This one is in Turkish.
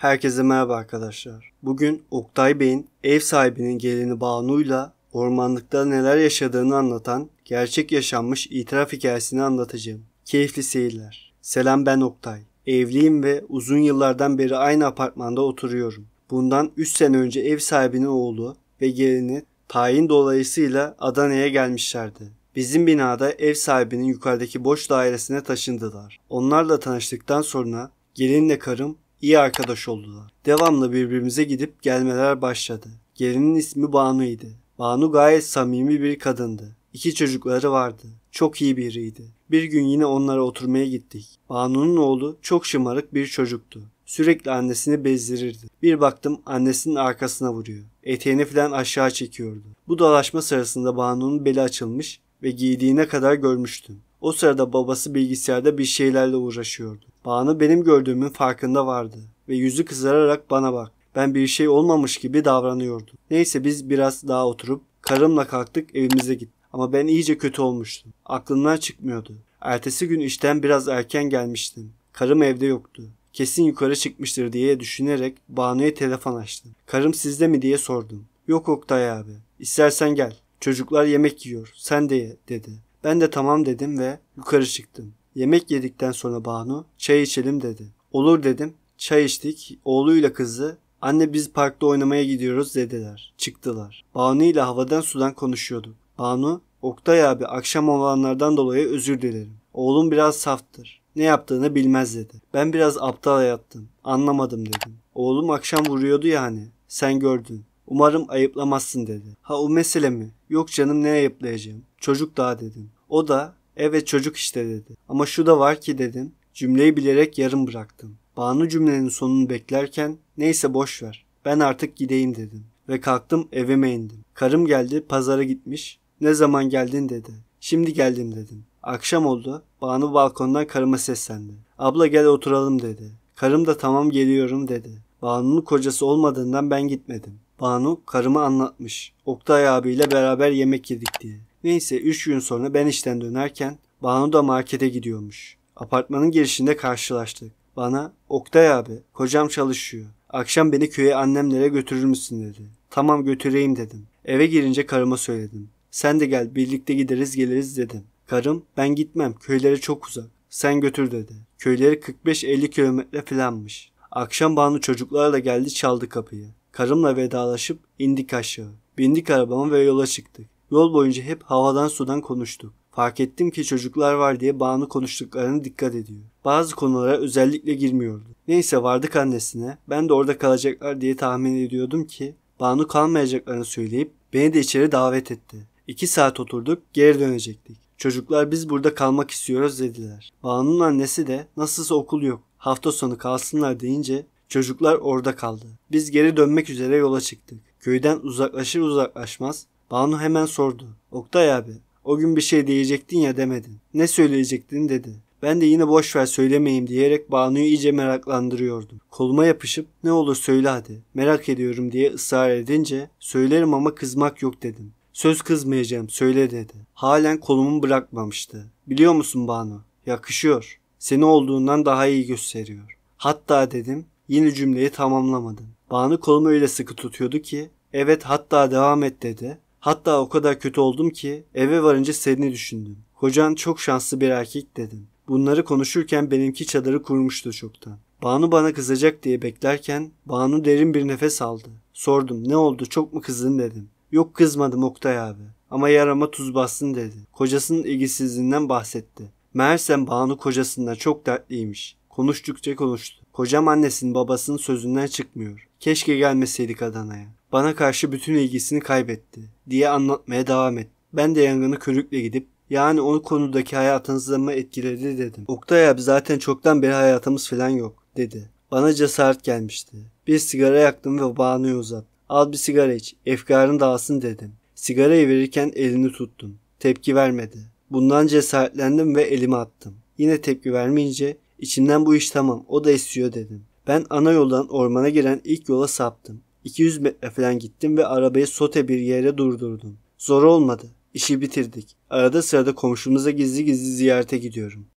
Herkese merhaba arkadaşlar. Bugün Oktay Bey'in ev sahibinin gelini Banu'yla ormanlıkta neler yaşadığını anlatan gerçek yaşanmış itiraf hikayesini anlatacağım. Keyifli seyirler. Selam ben Oktay. Evliyim ve uzun yıllardan beri aynı apartmanda oturuyorum. Bundan 3 sene önce ev sahibinin oğlu ve gelini tayin dolayısıyla Adana'ya gelmişlerdi. Bizim binada ev sahibinin yukarıdaki boş dairesine taşındılar. Onlarla tanıştıktan sonra gelinle karım iyi arkadaş oldular. Devamlı birbirimize gidip gelmeler başladı. Gelinin ismi Banu'ydu. Banu gayet samimi bir kadındı. İki çocukları vardı. Çok iyi biriydi. Bir gün yine onlara oturmaya gittik. Banu'nun oğlu çok şımarık bir çocuktu. Sürekli annesini bezdirirdi. Bir baktım annesinin arkasına vuruyor. Eteğini falan aşağı çekiyordu. Bu dalaşma sırasında Banu'nun beli açılmış ve giydiğine kadar görmüştüm. O sırada babası bilgisayarda bir şeylerle uğraşıyordu. Banu benim gördüğümün farkında vardı ve yüzü kızararak bana bak. Ben bir şey olmamış gibi davranıyordu. Neyse biz biraz daha oturup karımla kalktık evimize gittik. Ama ben iyice kötü olmuştum. Aklımdan çıkmıyordu. Ertesi gün işten biraz erken gelmiştim. Karım evde yoktu. Kesin yukarı çıkmıştır diye düşünerek Banu'ya telefon açtım. Karım sizde mi diye sordum. Yok Oktay abi. İstersen gel. Çocuklar yemek yiyor. Sen de ye dedi. Ben de tamam dedim ve yukarı çıktım. Yemek yedikten sonra Banu çay içelim dedi. Olur dedim. Çay içtik. Oğluyla kızı anne biz parkta oynamaya gidiyoruz dediler. Çıktılar. Banu ile havadan sudan konuşuyorduk. Banu Oktay abi akşam olanlardan dolayı özür dilerim. Oğlum biraz saftır. Ne yaptığını bilmez dedi. Ben biraz aptal yattım. Anlamadım dedim. Oğlum akşam vuruyordu yani. Sen gördün. Umarım ayıplamazsın dedi. Ha o mesele mi? Yok canım ne ayıplayacağım? Çocuk daha dedim. O da evet çocuk işte dedi. Ama şu da var ki dedim. Cümleyi bilerek yarım bıraktım. Banu cümlenin sonunu beklerken neyse boş ver. Ben artık gideyim dedim. Ve kalktım evime indim. Karım geldi pazara gitmiş. Ne zaman geldin dedi. Şimdi geldim dedim. Akşam oldu. Banu balkondan karıma seslendi. Abla gel oturalım dedi. Karım da tamam geliyorum dedi. Banu'nun kocası olmadığından ben gitmedim. Banu karımı anlatmış. Oktay abiyle beraber yemek yedik diye. Neyse 3 gün sonra ben işten dönerken Banu da markete gidiyormuş. Apartmanın girişinde karşılaştık. Bana Oktay abi kocam çalışıyor. Akşam beni köye annemlere götürür müsün dedi. Tamam götüreyim dedim. Eve girince karıma söyledim. Sen de gel birlikte gideriz geliriz dedim. Karım ben gitmem köylere çok uzak. Sen götür dedi. Köyleri 45-50 kilometre filanmış. Akşam Banu çocuklarla geldi çaldı kapıyı. Karımla vedalaşıp indik aşağı. Bindik arabama ve yola çıktık. Yol boyunca hep havadan sudan konuştuk. Fark ettim ki çocuklar var diye Banu konuştuklarına dikkat ediyor. Bazı konulara özellikle girmiyordu. Neyse vardık annesine. Ben de orada kalacaklar diye tahmin ediyordum ki Banu kalmayacaklarını söyleyip beni de içeri davet etti. İki saat oturduk geri dönecektik. Çocuklar biz burada kalmak istiyoruz dediler. Banu'nun annesi de nasılsa okul yok hafta sonu kalsınlar deyince Çocuklar orada kaldı. Biz geri dönmek üzere yola çıktık. Köyden uzaklaşır uzaklaşmaz Banu hemen sordu. Oktay abi o gün bir şey diyecektin ya demedin. Ne söyleyecektin dedi. Ben de yine boş ver söylemeyeyim diyerek Banu'yu iyice meraklandırıyordum. Koluma yapışıp ne olur söyle hadi merak ediyorum diye ısrar edince söylerim ama kızmak yok dedim. Söz kızmayacağım söyle dedi. Halen kolumu bırakmamıştı. Biliyor musun Banu? Yakışıyor. Seni olduğundan daha iyi gösteriyor. Hatta dedim Yine cümleyi tamamlamadın. Banu kolumu öyle sıkı tutuyordu ki evet hatta devam et dedi. Hatta o kadar kötü oldum ki eve varınca seni düşündüm. Kocan çok şanslı bir erkek dedim. Bunları konuşurken benimki çadırı kurmuştu çoktan. Banu bana kızacak diye beklerken Banu derin bir nefes aldı. Sordum ne oldu çok mu kızdın dedim. Yok kızmadım Oktay abi ama yarama tuz bastın dedi. Kocasının ilgisizliğinden bahsetti. Meğersem Banu kocasından çok dertliymiş. Konuştukça konuştu. Kocam annesinin babasının sözünden çıkmıyor. Keşke gelmeseydik Adana'ya. Bana karşı bütün ilgisini kaybetti diye anlatmaya devam etti. Ben de yangını körükle gidip yani o konudaki hayatınızı mı etkiledi dedim. Oktay abi zaten çoktan beri hayatımız falan yok dedi. Bana cesaret gelmişti. Bir sigara yaktım ve bağını uzat. Al bir sigara iç. Efkarın dağılsın dedim. Sigarayı verirken elini tuttum. Tepki vermedi. Bundan cesaretlendim ve elimi attım. Yine tepki vermeyince İçimden bu iş tamam o da istiyor dedim. Ben ana yoldan ormana giren ilk yola saptım. 200 metre falan gittim ve arabayı sote bir yere durdurdum. Zor olmadı. İşi bitirdik. Arada sırada komşumuza gizli gizli ziyarete gidiyorum.